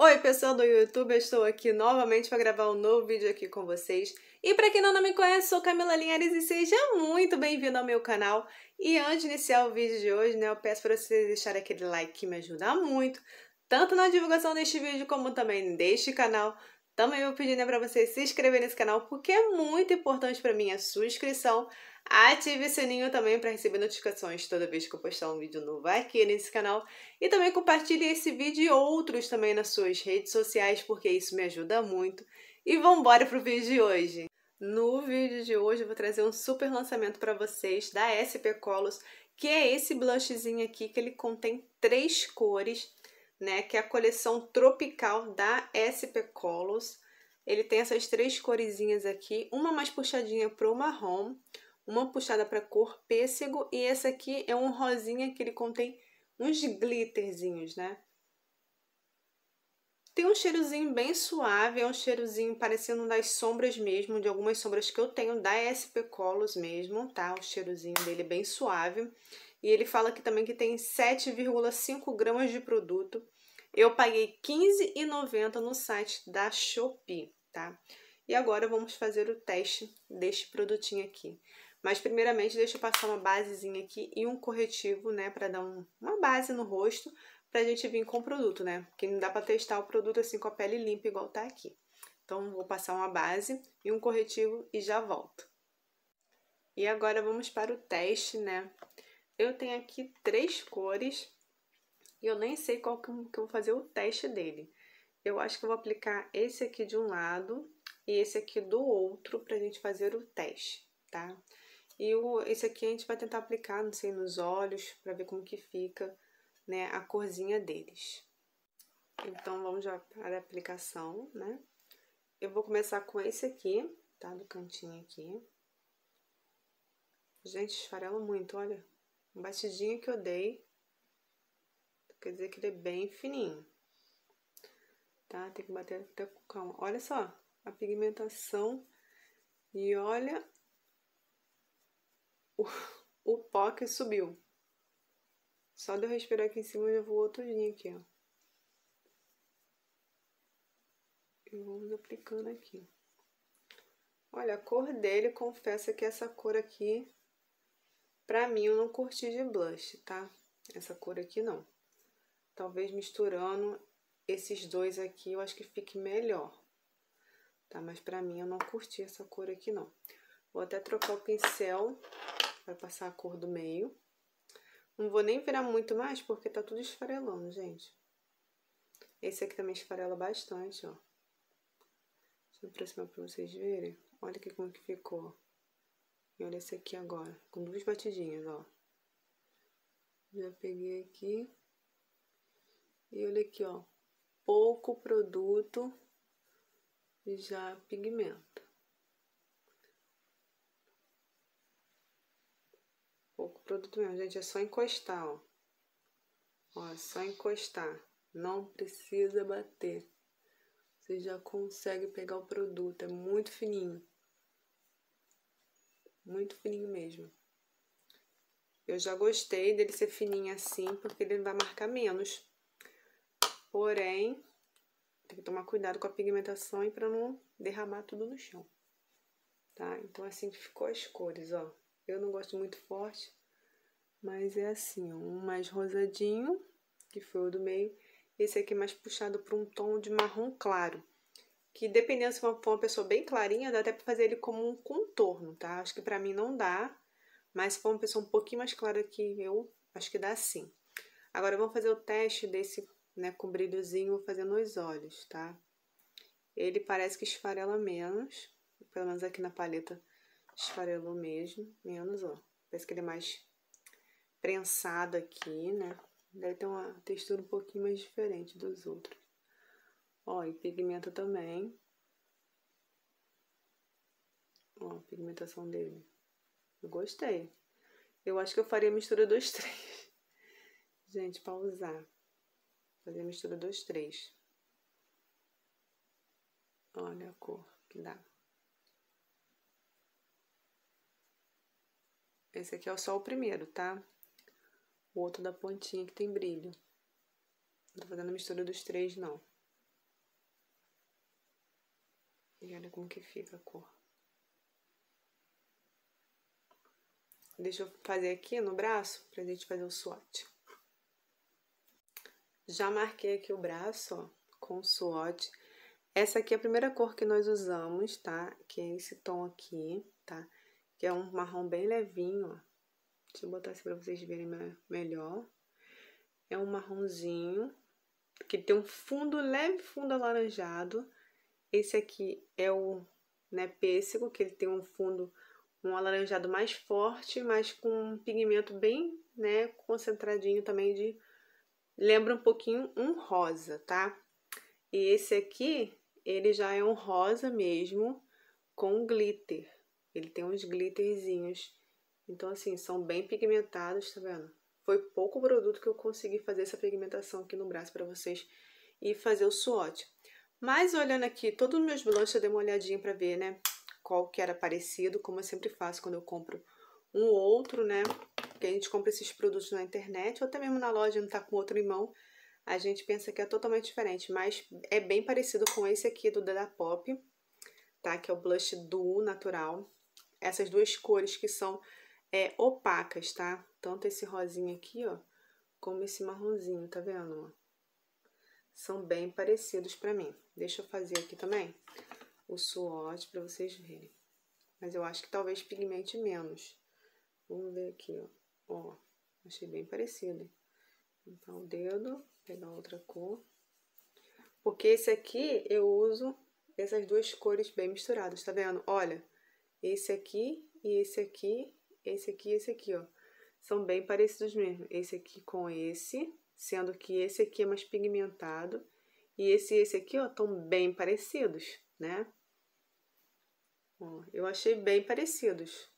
Oi, pessoal do YouTube, eu estou aqui novamente para gravar um novo vídeo aqui com vocês. E para quem não me conhece, sou Camila Linhares e seja muito bem-vindo ao meu canal. E antes de iniciar o vídeo de hoje, né, eu peço para vocês deixarem aquele like que me ajuda muito, tanto na divulgação deste vídeo como também deste canal. Também vou pedir né, para vocês se inscreverem nesse canal, porque é muito importante para mim a sua inscrição, Ative o sininho também para receber notificações toda vez que eu postar um vídeo novo aqui nesse canal. E também compartilhe esse vídeo e outros também nas suas redes sociais, porque isso me ajuda muito. E vamos embora pro vídeo de hoje! No vídeo de hoje eu vou trazer um super lançamento para vocês da SP Colors, que é esse blushzinho aqui que ele contém três cores, né? Que é a coleção tropical da SP Colors. Ele tem essas três coresinhas aqui, uma mais puxadinha pro marrom, uma puxada para cor pêssego e esse aqui é um rosinha que ele contém uns glitterzinhos, né? Tem um cheirozinho bem suave, é um cheirozinho parecendo das sombras mesmo, de algumas sombras que eu tenho, da SP Colors mesmo, tá? O cheirozinho dele é bem suave. E ele fala aqui também que tem 7,5 gramas de produto. Eu paguei R$15,90 no site da Shopee, tá? E agora vamos fazer o teste deste produtinho aqui. Mas primeiramente deixa eu passar uma basezinha aqui e um corretivo, né, para dar um, uma base no rosto, pra gente vir com o produto, né? Porque não dá pra testar o produto assim com a pele limpa igual tá aqui. Então vou passar uma base e um corretivo e já volto. E agora vamos para o teste, né? Eu tenho aqui três cores e eu nem sei qual que eu vou fazer o teste dele. Eu acho que eu vou aplicar esse aqui de um lado e esse aqui do outro pra gente fazer o teste, tá? Tá? E o, esse aqui a gente vai tentar aplicar, não sei, nos olhos, para ver como que fica, né, a corzinha deles. Então, vamos já para a aplicação, né? Eu vou começar com esse aqui, tá? Do cantinho aqui. Gente, esfarela muito, olha. Um batidinho que eu dei. Quer dizer que ele é bem fininho. Tá? Tem que bater até com calma. Olha só a pigmentação. E olha o, pó que subiu. Só de eu respirar aqui em cima, eu já vou outro dia aqui, ó. E vamos aplicando aqui. Olha, a cor dele, confessa que essa cor aqui, pra mim, eu não curti de blush, tá? Essa cor aqui, não. Talvez misturando esses dois aqui, eu acho que fique melhor. Tá? Mas pra mim, eu não curti essa cor aqui, não. Vou até trocar o pincel vai passar a cor do meio. Não vou nem virar muito mais, porque tá tudo esfarelando, gente. Esse aqui também esfarela bastante, ó. Deixa eu aproximar pra vocês verem. Olha aqui como que ficou. E olha esse aqui agora, com duas batidinhas, ó. Já peguei aqui. E olha aqui, ó. Pouco produto já pigmenta. produto mesmo, gente. É só encostar, ó. Ó, é só encostar. Não precisa bater. Você já consegue pegar o produto. É muito fininho. Muito fininho mesmo. Eu já gostei dele ser fininho assim, porque ele vai marcar menos. Porém, tem que tomar cuidado com a pigmentação e para não derramar tudo no chão. Tá? Então, é assim que ficou as cores, ó. Eu não gosto muito forte, mas é assim, um mais rosadinho, que foi o do meio, esse aqui é mais puxado para um tom de marrom claro. Que dependendo se for uma pessoa bem clarinha, dá até para fazer ele como um contorno, tá? Acho que para mim não dá, mas se for uma pessoa um pouquinho mais clara que eu, acho que dá sim. Agora vamos fazer o teste desse, né, com brilhozinho, vou fazer nos olhos, tá? Ele parece que esfarela menos, pelo menos aqui na paleta esfarelou mesmo, menos, ó. Parece que ele é mais prensado aqui, né? Deve ter uma textura um pouquinho mais diferente dos outros. Ó, e pigmenta também. Ó, a pigmentação dele. Eu gostei. Eu acho que eu faria a mistura dos três. Gente, pausar. Fazer a mistura dos três. Olha a cor que dá. Esse aqui é só o primeiro, tá? o outro da pontinha que tem brilho. Não tô fazendo a mistura dos três, não. E olha como que fica a cor. Deixa eu fazer aqui no braço, pra gente fazer o swatch. Já marquei aqui o braço, ó, com o swatch. Essa aqui é a primeira cor que nós usamos, tá? Que é esse tom aqui, tá? Que é um marrom bem levinho, ó. Deixa eu botar assim pra vocês verem melhor. É um marronzinho, que tem um fundo, leve fundo alaranjado. Esse aqui é o né, pêssego, que ele tem um fundo, um alaranjado mais forte, mas com um pigmento bem né, concentradinho também de... Lembra um pouquinho um rosa, tá? E esse aqui, ele já é um rosa mesmo, com glitter. Ele tem uns glitterzinhos então, assim, são bem pigmentados, tá vendo? Foi pouco produto que eu consegui fazer essa pigmentação aqui no braço para vocês e fazer o swatch. Mas olhando aqui, todos os meus blushes eu dei uma olhadinha para ver, né, qual que era parecido, como eu sempre faço quando eu compro um outro, né, porque a gente compra esses produtos na internet ou até mesmo na loja, não tá com outro irmão, a gente pensa que é totalmente diferente, mas é bem parecido com esse aqui do Dada Pop, tá, que é o blush duo natural. Essas duas cores que são é, opacas, tá? Tanto esse rosinha aqui, ó, como esse marronzinho, tá vendo? São bem parecidos pra mim. Deixa eu fazer aqui também o swatch pra vocês verem. Mas eu acho que talvez pigmente menos. Vamos ver aqui, ó. Ó, achei bem parecido. Então, o dedo, pegar outra cor. Porque esse aqui eu uso essas duas cores bem misturadas, tá vendo? Olha, esse aqui e esse aqui esse aqui e esse aqui, ó. São bem parecidos mesmo. Esse aqui com esse, sendo que esse aqui é mais pigmentado. E esse e esse aqui, ó, estão bem parecidos, né? Ó, eu achei bem parecidos.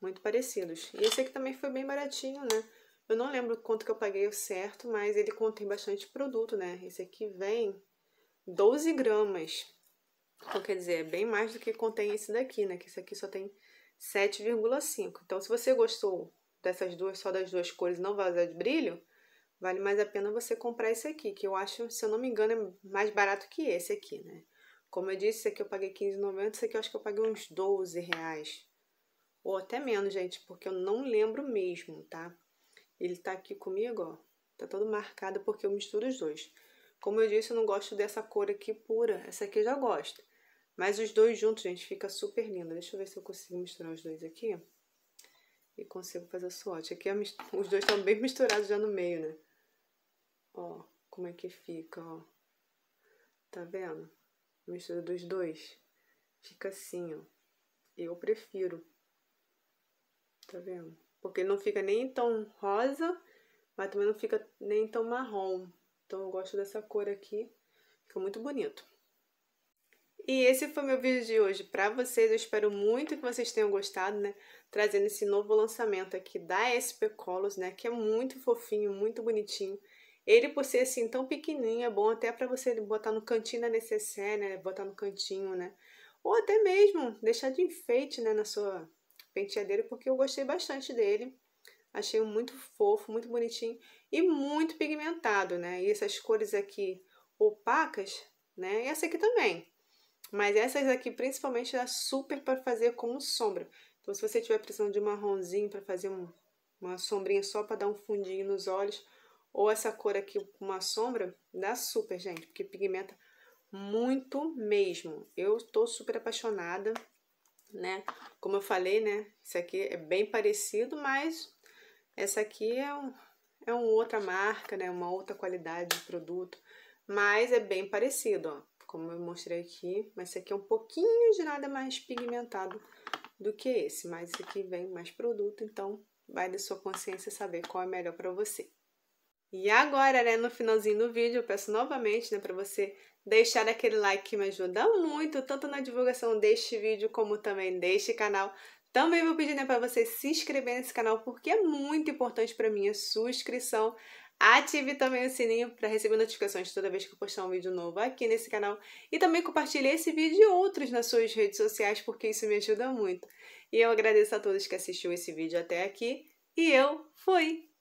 Muito parecidos. E esse aqui também foi bem baratinho, né? Eu não lembro quanto que eu paguei o certo, mas ele contém bastante produto, né? Esse aqui vem 12 gramas. Então, quer dizer, é bem mais do que contém esse daqui, né? Que esse aqui só tem 7,5. Então, se você gostou dessas duas, só das duas cores, não usar de brilho, vale mais a pena você comprar esse aqui, que eu acho, se eu não me engano, é mais barato que esse aqui, né? Como eu disse, esse aqui eu paguei R$15,90, esse aqui eu acho que eu paguei uns 12 reais. Ou até menos, gente, porque eu não lembro mesmo, tá? Ele tá aqui comigo, ó. Tá todo marcado porque eu misturo os dois. Como eu disse, eu não gosto dessa cor aqui pura. Essa aqui eu já gosto. Mas os dois juntos, gente, fica super lindo. Deixa eu ver se eu consigo misturar os dois aqui. E consigo fazer a swatch. Aqui é mistura, os dois estão bem misturados já no meio, né? Ó, como é que fica, ó. Tá vendo? Mistura dos dois. Fica assim, ó. Eu prefiro. Tá vendo? Porque não fica nem tão rosa, mas também não fica nem tão marrom. Então eu gosto dessa cor aqui. Fica muito bonito. E esse foi meu vídeo de hoje para vocês. Eu espero muito que vocês tenham gostado, né? Trazendo esse novo lançamento aqui da SP Colors, né? Que é muito fofinho, muito bonitinho. Ele, por ser assim tão pequenininho, é bom até para você botar no cantinho da necessaire, né? Botar no cantinho, né? Ou até mesmo deixar de enfeite, né? Na sua penteadeira, porque eu gostei bastante dele. Achei muito fofo, muito bonitinho e muito pigmentado, né? E essas cores aqui opacas, né? E essa aqui também mas essas aqui, principalmente, dá super para fazer como sombra. Então, se você estiver precisando de marronzinho para fazer um, uma sombrinha só para dar um fundinho nos olhos, ou essa cor aqui com uma sombra, dá super, gente, porque pigmenta muito mesmo. Eu tô super apaixonada, né? Como eu falei, né? Isso aqui é bem parecido, mas essa aqui é, um, é uma outra marca, né? Uma outra qualidade de produto, mas é bem parecido, ó como eu mostrei aqui, mas esse aqui é um pouquinho de nada mais pigmentado do que esse, mas esse aqui vem mais produto, então vai da sua consciência saber qual é melhor para você. E agora, né, no finalzinho do vídeo, eu peço novamente, né, para você deixar aquele like que me ajuda muito, tanto na divulgação deste vídeo como também deste canal. Também vou pedir, né, para você se inscrever nesse canal, porque é muito importante para mim a sua inscrição Ative também o sininho para receber notificações toda vez que eu postar um vídeo novo aqui nesse canal. E também compartilhe esse vídeo e outros nas suas redes sociais, porque isso me ajuda muito. E eu agradeço a todos que assistiram esse vídeo até aqui. E eu fui!